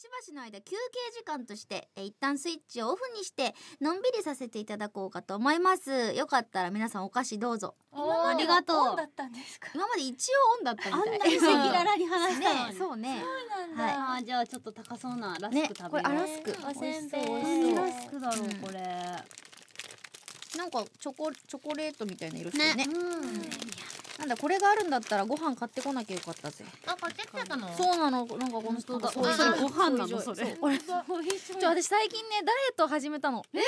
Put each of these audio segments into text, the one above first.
しばしの間休憩時間としてえ一旦スイッチをオフにしてのんびりさせていただこうかと思いますよかったら皆さんお菓子どうぞありがとう今まで一応オンだったみたいな赤裸々に話したね、そうねはい、じゃあちょっと高そうなラスク食べ、ね、これアラスクおせんべいラスクだろう、うん、これなんかチョコチョコレートみたいな色してるねねなんだこれがあるんだったらご飯買ってこなきゃよかったぜあ買ってきてたのそうなのなんかこの人だそうご飯なのそれ俺 ちょ私最近ねダイエットを始めたのえ、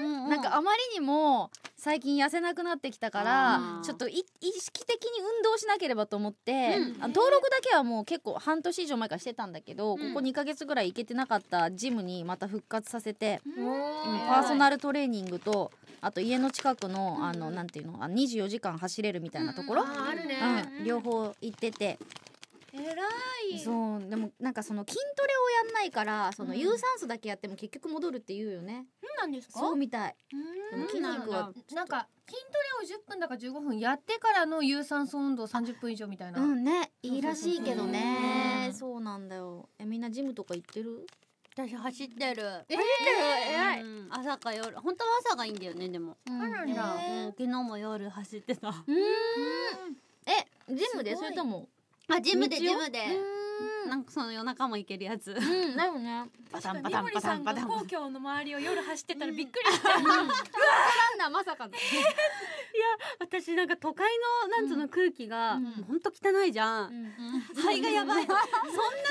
うん、なんかあまりにも最近痩せなくなってきたからちょっと意識的に運動しなければと思って、うん、登録だけはもう結構半年以上前からしてたんだけど、うん、ここ2か月ぐらい行けてなかったジムにまた復活させて、うん、パーソナルトレーニングとあと家の近くのあの、なんていうのあの24時間走れるみたいなところ、両方行っててえらいそうでもなんかその筋トレをやんないからその有酸素だけやっても結局戻るって言うよね、そうなんですかそうみたいでも筋肉はなんか筋トレを10分だか15分やってからの有酸素運動30分以上みたいなうんねいいらしいけどねそうなんだよえみんなジムとか行ってる私走ってる走ってるい朝か夜本当は朝がいいんだよねでも昨日も夜走ってたうんえジムでそれともあジムでジムでなんかその夜中も行けるやつ、うん、だよねバタンバタンバタンバタンの周りを夜走ってたらびっくりした、うん、うランナーまさかのいや私なんか都会のなんつうの空気が、本当ほんと汚いじゃん、うん、肺がやばいそんな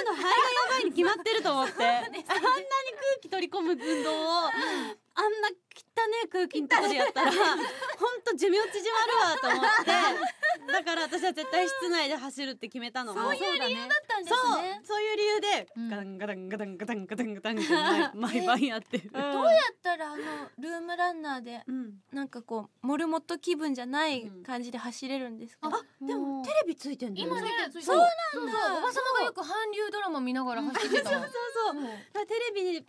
の肺がやばいに決まってると思って、あんなに空気取り込む運動をあんな汚ね空気のとこでやったら、ほんと寿命縮まるわと思って、だから私は絶対室内で走るって決めたのそういう理由だったんですねそういう理由で、ガん、ガンガンガンガンガンガンガン毎晩やってる、どうやったらあのルームランナーで、なんかこうモルモット気分じゃない感じで走れるんですか、あでもテレビついてん今ねそうなんだおばさまがよく韓流ドラマ見ながら走ってたそうそうそう、テレビ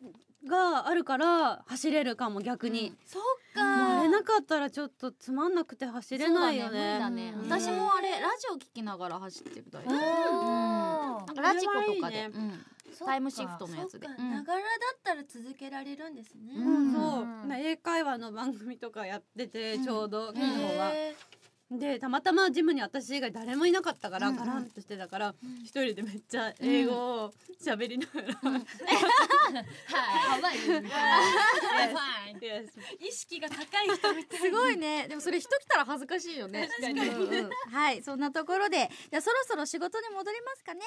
があるから走れるかも逆に、そっかなかったらちょっとつまんなくて走れないよね。だねだね私もあれラジオ聞きながら走ってるだよ。うん。ラジコとかで。タイムシフトのやつで。ながらだったら続けられるんですね。うそう。英会話の番組とかやっててちょうど昨日は。でたまたまジムに私以外誰もいなかったから、うんん、ガランとしてたから、一人でめっちゃ英語を喋りながら、うん、はいハワイ意識が高い人みたいすごいねでもそれ人来たら恥ずかしいよねはいそんなところでじゃそろそろ仕事に戻りますかね